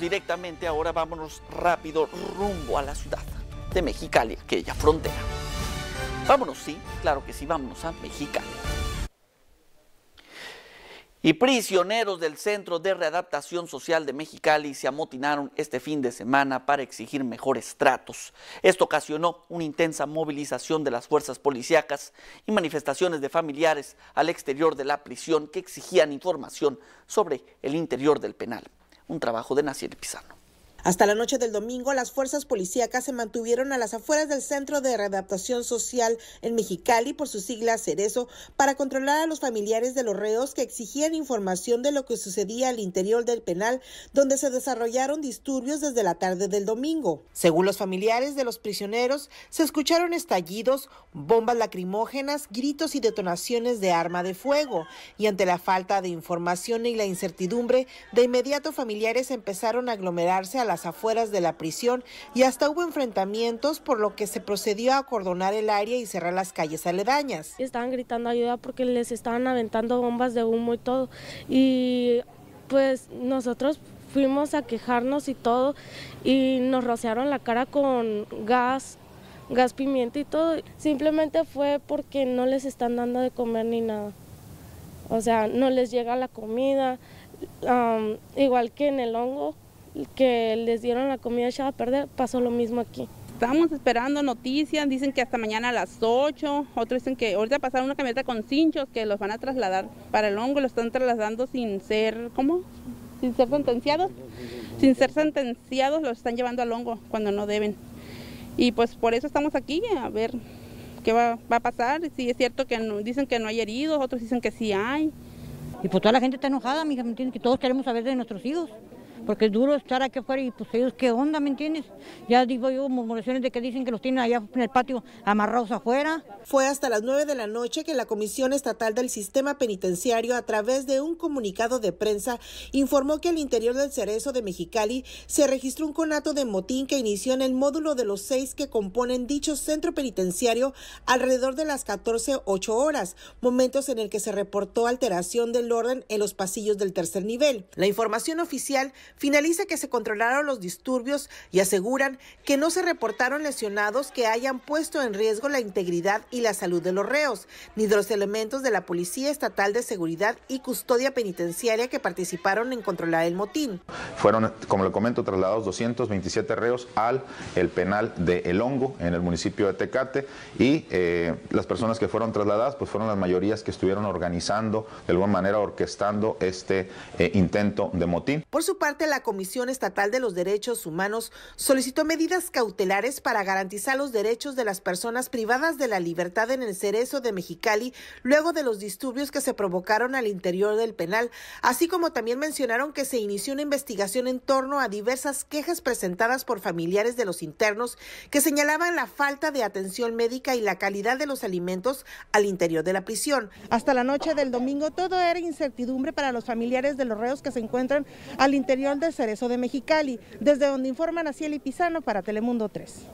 directamente ahora, vámonos rápido rumbo a la ciudad de Mexicali, aquella frontera. Vámonos, sí, claro que sí, vámonos a Mexicali. Y prisioneros del Centro de Readaptación Social de Mexicali se amotinaron este fin de semana para exigir mejores tratos. Esto ocasionó una intensa movilización de las fuerzas policíacas y manifestaciones de familiares al exterior de la prisión que exigían información sobre el interior del penal un trabajo de nacer pisano. Hasta la noche del domingo, las fuerzas policíacas se mantuvieron a las afueras del Centro de Readaptación Social en Mexicali, por su sigla Cerezo, para controlar a los familiares de los reos que exigían información de lo que sucedía al interior del penal, donde se desarrollaron disturbios desde la tarde del domingo. Según los familiares de los prisioneros, se escucharon estallidos, bombas lacrimógenas, gritos y detonaciones de arma de fuego, y ante la falta de información y la incertidumbre, de inmediato familiares empezaron a aglomerarse a las afueras de la prisión y hasta hubo enfrentamientos, por lo que se procedió a acordonar el área y cerrar las calles aledañas. Estaban gritando ayuda porque les estaban aventando bombas de humo y todo. Y pues nosotros fuimos a quejarnos y todo y nos rociaron la cara con gas, gas pimienta y todo. Simplemente fue porque no les están dando de comer ni nada. O sea, no les llega la comida, igual que en el hongo, que les dieron la comida echada a perder, pasó lo mismo aquí. Estamos esperando noticias, dicen que hasta mañana a las 8, otros dicen que ahorita pasaron una camioneta con cinchos que los van a trasladar para el hongo, lo están trasladando sin ser, ¿cómo? Sin ser sentenciados, sin ser sentenciados los están llevando al hongo cuando no deben. Y pues por eso estamos aquí, a ver qué va, a pasar, si es cierto que dicen que no hay heridos, otros dicen que sí hay. Y pues toda la gente está enojada, Mira, ¿me Que todos queremos saber de nuestros hijos porque es duro estar aquí afuera y pues ellos, ¿qué onda, me entiendes? Ya digo yo, murmuraciones de que dicen que los tienen allá en el patio amarrados afuera. Fue hasta las 9 de la noche que la Comisión Estatal del Sistema Penitenciario, a través de un comunicado de prensa, informó que el interior del Cerezo de Mexicali se registró un conato de motín que inició en el módulo de los seis que componen dicho centro penitenciario alrededor de las 14.08 horas, momentos en el que se reportó alteración del orden en los pasillos del tercer nivel. La información oficial finaliza que se controlaron los disturbios y aseguran que no se reportaron lesionados que hayan puesto en riesgo la integridad y la salud de los reos, ni de los elementos de la Policía Estatal de Seguridad y Custodia Penitenciaria que participaron en controlar el motín. Fueron, como le comento, trasladados 227 reos al el penal de El Hongo en el municipio de Tecate y eh, las personas que fueron trasladadas pues fueron las mayorías que estuvieron organizando, de alguna manera orquestando este eh, intento de motín. Por su parte, la Comisión Estatal de los Derechos Humanos solicitó medidas cautelares para garantizar los derechos de las personas privadas de la libertad en el cerezo de Mexicali luego de los disturbios que se provocaron al interior del penal, así como también mencionaron que se inició una investigación en torno a diversas quejas presentadas por familiares de los internos que señalaban la falta de atención médica y la calidad de los alimentos al interior de la prisión. Hasta la noche del domingo todo era incertidumbre para los familiares de los reos que se encuentran al interior del Cerezo de Mexicali, desde donde informan a y Pizano para Telemundo 3.